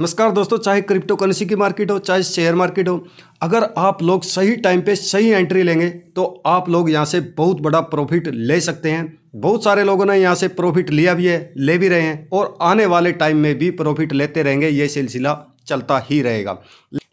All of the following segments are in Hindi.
नमस्कार दोस्तों चाहे क्रिप्टो करेंसी की मार्केट हो चाहे शेयर मार्केट हो अगर आप लोग सही टाइम पे सही एंट्री लेंगे तो आप लोग यहाँ से बहुत बड़ा प्रॉफिट ले सकते हैं बहुत सारे लोगों ने यहाँ से प्रॉफिट लिया भी है ले भी रहे हैं और आने वाले टाइम में भी प्रॉफिट लेते रहेंगे ये सिलसिला चलता ही रहेगा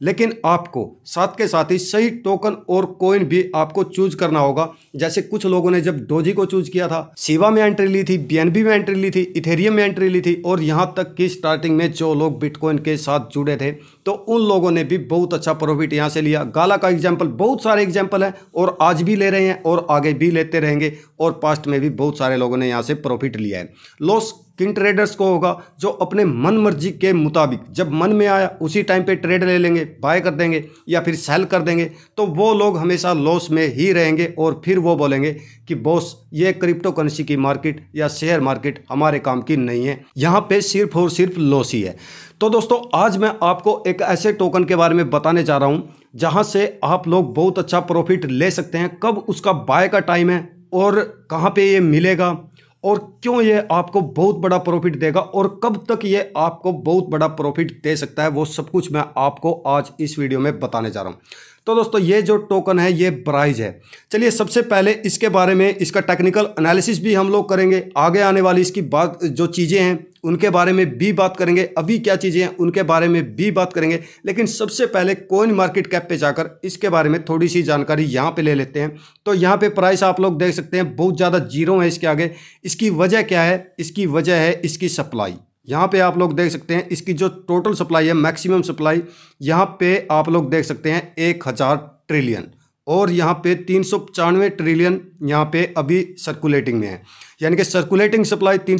लेकिन आपको साथ के साथ ही सही टोकन और कोइन भी आपको चूज करना होगा जैसे कुछ लोगों ने जब डोजी को चूज किया था सीवा में एंट्री ली थी बीएनबी में एंट्री ली थी इथेरियम में एंट्री ली थी और यहाँ तक कि स्टार्टिंग में जो लोग बिटकॉइन के साथ जुड़े थे तो उन लोगों ने भी बहुत अच्छा प्रॉफिट यहाँ से लिया गाला का एग्जाम्पल बहुत सारे एग्जाम्पल हैं और आज भी ले रहे हैं और आगे भी लेते रहेंगे और पास्ट में भी बहुत सारे लोगों ने यहाँ से प्रॉफिट लिया है लॉस किन ट्रेडर्स को होगा जो अपने मन मर्जी के मुताबिक जब मन में आया उसी टाइम पे ट्रेड ले लेंगे बाय कर देंगे या फिर सेल कर देंगे तो वो लोग हमेशा लॉस में ही रहेंगे और फिर वो बोलेंगे कि बॉस ये क्रिप्टो करेंसी की मार्केट या शेयर मार्केट हमारे काम की नहीं है यहाँ पे सिर्फ और सिर्फ लॉस ही है तो दोस्तों आज मैं आपको एक ऐसे टोकन के बारे में बताने जा रहा हूँ जहाँ से आप लोग बहुत अच्छा प्रॉफिट ले सकते हैं कब उसका बाय का टाइम है और कहाँ पर ये मिलेगा और क्यों ये आपको बहुत बड़ा प्रॉफिट देगा और कब तक ये आपको बहुत बड़ा प्रॉफिट दे सकता है वो सब कुछ मैं आपको आज इस वीडियो में बताने जा रहा हूँ तो दोस्तों ये जो टोकन है ये ब्राइज है चलिए सबसे पहले इसके बारे में इसका टेक्निकल एनालिसिस भी हम लोग करेंगे आगे आने वाली इसकी बात जो चीज़ें हैं उनके बारे में भी बात करेंगे अभी क्या चीज़ें हैं उनके बारे में भी बात करेंगे लेकिन सबसे पहले कोइन मार्केट कैप पे जाकर इसके बारे में थोड़ी सी जानकारी यहाँ पे ले लेते हैं तो यहाँ पे प्राइस आप लोग देख सकते हैं बहुत ज़्यादा जीरो है इसके आगे इसकी वजह क्या है इसकी वजह है इसकी सप्लाई यहाँ पे आप लोग देख सकते हैं इसकी जो टोटल सप्लाई है मैक्सिमम सप्लाई यहाँ पे आप लोग देख सकते हैं एक हज़ार ट्रिलियन और यहाँ पे तीन सौ पचानवे ट्रिलियन यहाँ पे अभी सर्कुलेटिंग में है यानी कि सर्कुलेटिंग सप्लाई तीन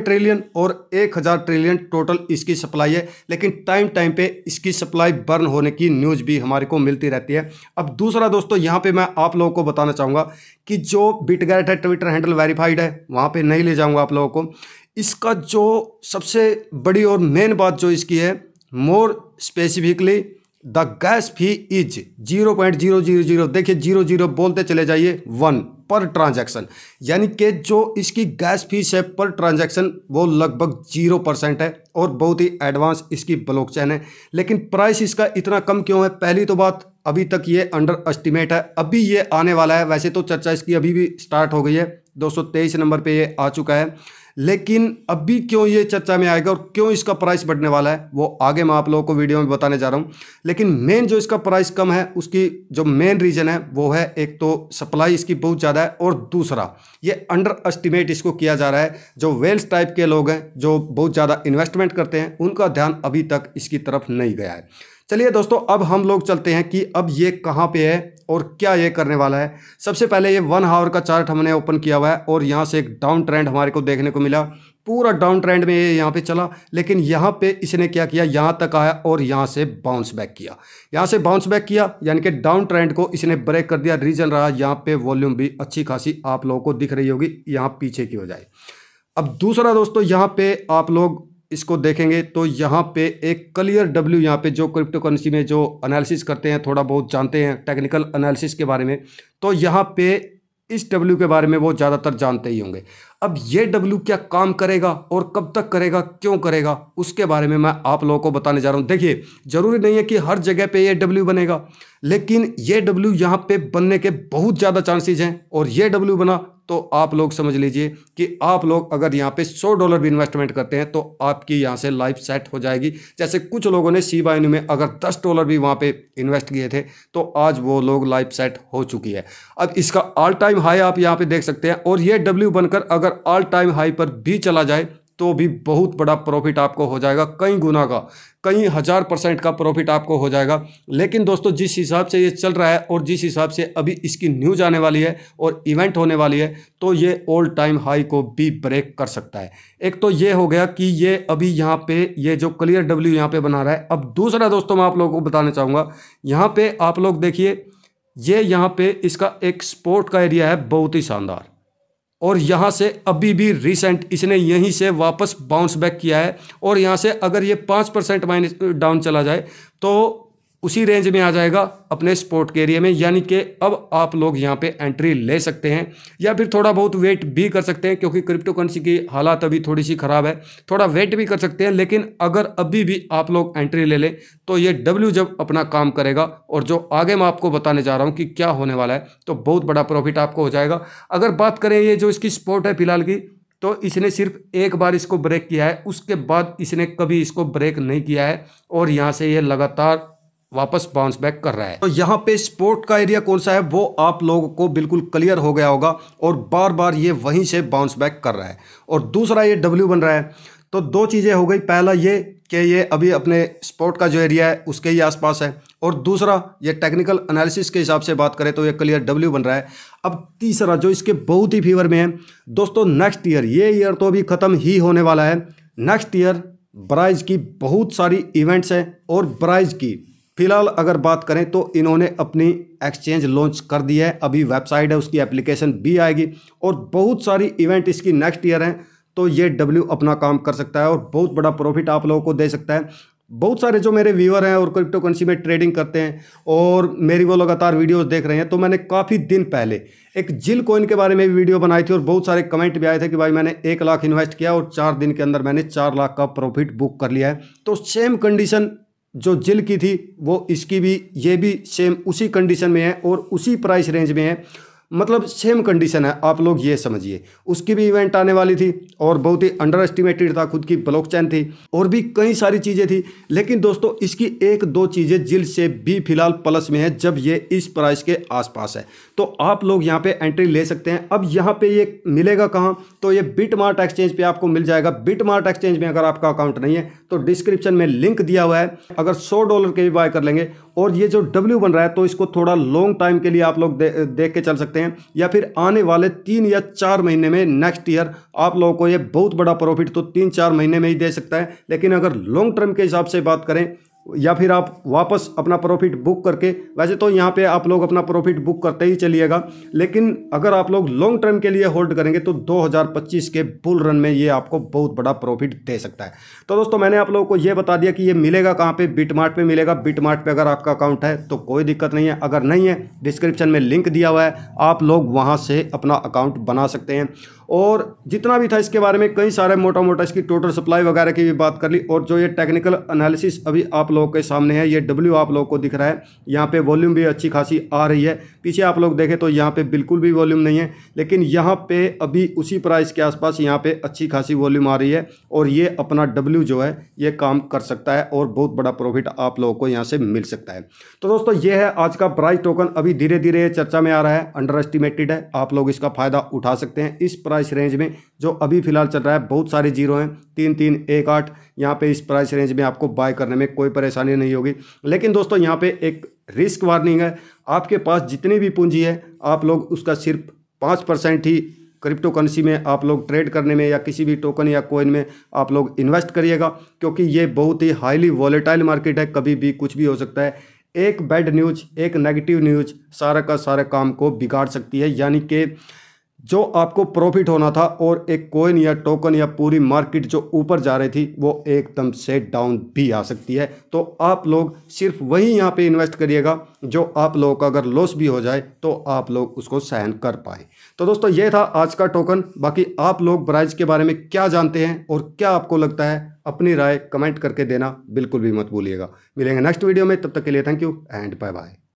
ट्रिलियन और एक हज़ार ट्रिलियन टोटल इसकी सप्लाई है लेकिन टाइम टाइम पे इसकी सप्लाई बर्न होने की न्यूज़ भी हमारे को मिलती रहती है अब दूसरा दोस्तों यहाँ पे मैं आप लोगों को बताना चाहूँगा कि जो बिटगैट है ट्विटर हैंडल वेरीफाइड है वहाँ पर नहीं ले जाऊँगा आप लोगों को इसका जो सबसे बड़ी और मेन बात जो इसकी है more specifically the gas fee is zero point zero zero zero देखिए जीरो जीरो बोलते चले जाइए वन पर ट्रांजैक्शन यानी कि जो इसकी गैस फीस है पर ट्रांजैक्शन वो लगभग जीरो परसेंट है और बहुत ही एडवांस इसकी ब्लॉकचेन है लेकिन प्राइस इसका इतना कम क्यों है पहली तो बात अभी तक ये अंडर एस्टिमेट है अभी ये आने वाला है वैसे तो चर्चा इसकी अभी भी स्टार्ट हो गई है दो नंबर पर ये आ चुका है लेकिन अभी क्यों ये चर्चा में आएगा और क्यों इसका प्राइस बढ़ने वाला है वो आगे मैं आप लोगों को वीडियो में बताने जा रहा हूँ लेकिन मेन जो इसका प्राइस कम है उसकी जो मेन रीज़न है वो है एक तो सप्लाई इसकी बहुत ज़्यादा है और दूसरा ये अंडर एस्टिमेट इसको किया जा रहा है जो वेल्स टाइप के लोग हैं जो बहुत ज़्यादा इन्वेस्टमेंट करते हैं उनका ध्यान अभी तक इसकी तरफ नहीं गया है चलिए दोस्तों अब हम लोग चलते हैं कि अब ये कहाँ पे है और क्या ये करने वाला है सबसे पहले ये वन हावर का चार्ट हमने ओपन किया हुआ है और यहाँ से एक डाउन ट्रेंड हमारे को देखने को मिला पूरा डाउन ट्रेंड में ये यहाँ पे चला लेकिन यहाँ पे इसने क्या किया यहाँ तक आया और यहाँ से बाउंस बैक किया यहाँ से बाउंस बैक किया यानी कि डाउन ट्रेंड को इसने ब्रेक कर दिया रीजन रहा यहाँ पे वॉल्यूम भी अच्छी खासी आप लोगों को दिख रही होगी यहाँ पीछे की हो जाए अब दूसरा दोस्तों यहाँ पे आप लोग इसको देखेंगे तो यहाँ पे एक क्लियर डब्ल्यू यहाँ पे जो क्रिप्टो करेंसी में जो एनालिसिस करते हैं थोड़ा बहुत जानते हैं टेक्निकल एनालिसिस के बारे में तो यहाँ पे इस डब्ल्यू के बारे में वो ज़्यादातर जानते ही होंगे अब ये डब्ल्यू क्या काम करेगा और कब तक करेगा क्यों करेगा उसके बारे में मैं आप लोगों को बताने जा रहा हूँ देखिए ज़रूरी नहीं है कि हर जगह पे ये डब्ल्यू बनेगा लेकिन ये डब्ल्यू यहाँ पे बनने के बहुत ज़्यादा चांसेज हैं और ये डब्ल्यू बना तो आप लोग समझ लीजिए कि आप लोग अगर यहाँ पे सौ डॉलर भी इन्वेस्टमेंट करते हैं तो आपकी यहाँ से लाइफ सेट हो जाएगी जैसे कुछ लोगों ने सी बाइन में अगर दस डॉलर भी वहाँ पे इन्वेस्ट किए थे तो आज वो लोग लाइफ सेट हो चुकी है अब इसका ऑल टाइम हाई आप यहाँ पे देख सकते हैं और ये डब्ल्यू बनकर अगर अगर ऑल टाइम हाई पर भी चला जाए तो भी बहुत बड़ा प्रॉफिट आपको हो जाएगा कई गुना का कई हज़ार परसेंट का प्रॉफिट आपको हो जाएगा लेकिन दोस्तों जिस हिसाब से ये चल रहा है और जिस हिसाब से अभी इसकी न्यूज आने वाली है और इवेंट होने वाली है तो ये ऑल टाइम हाई को भी ब्रेक कर सकता है एक तो ये हो गया कि ये अभी यहाँ पे ये जो क्लियर डब्ल्यू यहाँ पर बना रहा है अब दूसरा दोस्तों मैं आप लोगों को बताना चाहूँगा यहाँ पर आप लोग देखिए ये यहाँ पर इसका एक स्पोर्ट का एरिया है बहुत ही शानदार और यहाँ से अभी भी रिसेंट इसने यहीं से वापस बाउंस बैक किया है और यहाँ से अगर ये पाँच परसेंट माइनस डाउन चला जाए तो उसी रेंज में आ जाएगा अपने स्पोर्ट के एरिया में यानी कि अब आप लोग यहाँ पे एंट्री ले सकते हैं या फिर थोड़ा बहुत वेट भी कर सकते हैं क्योंकि क्रिप्टो करेंसी की हालात अभी थोड़ी सी ख़राब है थोड़ा वेट भी कर सकते हैं लेकिन अगर अभी भी आप लोग एंट्री ले लें तो ये डब्ल्यू जब अपना काम करेगा और जो आगे मैं आपको बताने जा रहा हूँ कि क्या होने वाला है तो बहुत बड़ा प्रॉफिट आपको हो जाएगा अगर बात करें ये जो इसकी स्पोर्ट है फिलहाल की तो इसने सिर्फ एक बार इसको ब्रेक किया है उसके बाद इसने कभी इसको ब्रेक नहीं किया है और यहाँ से ये लगातार वापस बाउंस बैक कर रहा है तो यहाँ पे स्पोर्ट का एरिया कौन सा है वो आप लोगों को बिल्कुल क्लियर हो गया होगा और बार बार ये वहीं से बाउंस बैक कर रहा है और दूसरा ये डब्ल्यू बन रहा है तो दो चीज़ें हो गई पहला ये कि ये अभी अपने स्पोर्ट का जो एरिया है उसके ही आसपास है और दूसरा ये टेक्निकल एनालिसिस के हिसाब से बात करें तो ये क्लियर डब्ल्यू बन रहा है अब तीसरा जो इसके बहुत ही फीवर में है दोस्तों नेक्स्ट ईयर ये ईयर तो अभी ख़त्म ही होने वाला है नेक्स्ट ईयर ब्राइज की बहुत सारी इवेंट्स हैं और ब्राइज की फिलहाल अगर बात करें तो इन्होंने अपनी एक्सचेंज लॉन्च कर दी है अभी वेबसाइट है उसकी एप्लीकेशन भी आएगी और बहुत सारी इवेंट इसकी नेक्स्ट ईयर हैं तो ये डब्ल्यू अपना काम कर सकता है और बहुत बड़ा प्रॉफिट आप लोगों को दे सकता है बहुत सारे जो मेरे व्यूअर हैं और क्रिप्टो करेंसी में ट्रेडिंग करते हैं और मेरी वो लगातार वीडियोस देख रहे हैं तो मैंने काफ़ी दिन पहले एक जिल कोइन के बारे में भी वीडियो बनाई थी और बहुत सारे कमेंट भी आए थे कि भाई मैंने एक लाख इन्वेस्ट किया और चार दिन के अंदर मैंने चार लाख का प्रॉफिट बुक कर लिया है तो सेम कंडीशन जो जिल की थी वो इसकी भी ये भी सेम उसी कंडीशन में है और उसी प्राइस रेंज में है मतलब सेम कंडीशन है आप लोग ये समझिए उसकी भी इवेंट आने वाली थी और बहुत ही अंडर एस्टिमेटेड था खुद की ब्लॉकचेन थी और भी कई सारी चीज़ें थी लेकिन दोस्तों इसकी एक दो चीज़ें जिल से भी फिलहाल प्लस में है जब ये इस प्राइस के आसपास है तो आप लोग यहाँ पे एंट्री ले सकते हैं अब यहाँ पर ये मिलेगा कहाँ तो ये बिट एक्सचेंज पर आपको मिल जाएगा बिट एक्सचेंज में अगर आपका अकाउंट नहीं है तो डिस्क्रिप्शन में लिंक दिया हुआ है अगर सौ डॉलर के भी बाय कर लेंगे और ये जो डब्ल्यू बन रहा है तो इसको थोड़ा लॉन्ग टाइम के लिए आप लोग देख के चल सकते हैं सकते हैं या फिर आने वाले तीन या चार महीने में नेक्स्ट ईयर आप लोगों को ये बहुत बड़ा प्रॉफिट तो तीन चार महीने में ही दे सकता है लेकिन अगर लॉन्ग टर्म के हिसाब से बात करें या फिर आप वापस अपना प्रॉफिट बुक करके वैसे तो यहाँ पे आप लोग अपना प्रॉफिट बुक करते ही चलिएगा लेकिन अगर आप लोग लॉन्ग टर्म के लिए होल्ड करेंगे तो 2025 के बुल रन में ये आपको बहुत बड़ा प्रॉफिट दे सकता है तो दोस्तों मैंने आप लोगों को ये बता दिया कि ये मिलेगा कहाँ पे बिटमार्ट पे मिलेगा बिटमार्ट पे अगर आपका अकाउंट है तो कोई दिक्कत नहीं है अगर नहीं है डिस्क्रिप्शन में लिंक दिया हुआ है आप लोग वहाँ से अपना अकाउंट बना सकते हैं और जितना भी था इसके बारे में कई सारे मोटा मोटा इसकी टोटल सप्लाई वगैरह की भी बात कर ली और जो ये टेक्निकल एनालिसिस अभी आप लोगों के सामने है ये डब्ल्यू आप लोगों को दिख रहा है यहाँ पे वॉल्यूम भी अच्छी खासी आ रही है पीछे आप लोग देखें तो यहाँ पे बिल्कुल भी वॉल्यूम नहीं है लेकिन यहाँ पे अभी उसी प्राइस के आसपास यहाँ पर अच्छी खासी वॉल्यूम आ रही है और ये अपना डब्ल्यू जो है ये काम कर सकता है और बहुत बड़ा प्रॉफिट आप लोगों को यहाँ से मिल सकता है तो दोस्तों ये है आज का प्राइस टोकन अभी धीरे धीरे चर्चा में आ रहा है अंडर एस्टिमेटेड है आप लोग इसका फ़ायदा उठा सकते हैं इस प्राइस प्राइस रेंज में जो अभी फिलहाल चल रहा है बहुत सारे जीरो हैं तीन तीन एक आठ यहाँ पे इस प्राइस रेंज में आपको बाय करने में कोई परेशानी नहीं होगी लेकिन दोस्तों यहाँ पे एक रिस्क वार्निंग है आपके पास जितनी भी पूंजी है आप लोग उसका सिर्फ पाँच परसेंट ही क्रिप्टो करेंसी में आप लोग ट्रेड करने में या किसी भी टोकन या कोइन में आप लोग इन्वेस्ट करिएगा क्योंकि ये बहुत ही हाईली वॉलेटाइल मार्केट है कभी भी कुछ भी हो सकता है एक बैड न्यूज एक नेगेटिव न्यूज सारा का सारा काम को बिगाड़ सकती है यानी कि जो आपको प्रॉफिट होना था और एक कोइन या टोकन या पूरी मार्केट जो ऊपर जा रही थी वो एकदम से डाउन भी आ सकती है तो आप लोग सिर्फ वही यहाँ पे इन्वेस्ट करिएगा जो आप लोगों का अगर लॉस भी हो जाए तो आप लोग उसको सहन कर पाए तो दोस्तों ये था आज का टोकन बाकी आप लोग ब्राइज के बारे में क्या जानते हैं और क्या आपको लगता है अपनी राय कमेंट करके देना बिल्कुल भी मत भूलिएगा मिलेंगे नेक्स्ट वीडियो में तब तक के लिए thank you and bye bye